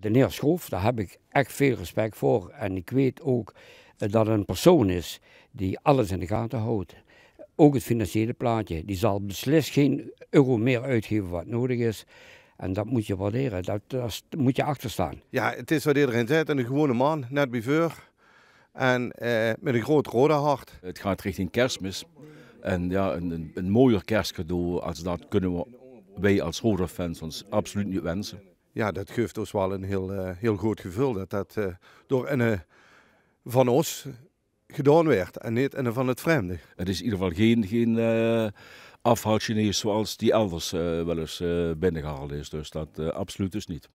De neer Schoof, daar heb ik echt veel respect voor. En ik weet ook eh, dat het een persoon is die alles in de gaten houdt. Ook het financiële plaatje. Die zal beslist geen euro meer uitgeven wat nodig is. En dat moet je waarderen. Dat, dat moet je achter staan. Ja, het is wat iedereen zegt. Een gewone man, net biveur. En eh, met een groot rode hart. Het gaat richting kerstmis. En ja, een, een mooier kerstcadeau als dat kunnen we, wij als Roda-fans ons absoluut niet wensen ja, dat geeft ons wel een heel, uh, heel goed gevoel dat dat eh, door een eh, van ons gedaan werd en niet een van het vreemde. Het is in ieder geval geen, geen uh, zoals die elders wel eens binnengehaald is, dus dat absoluut dus niet.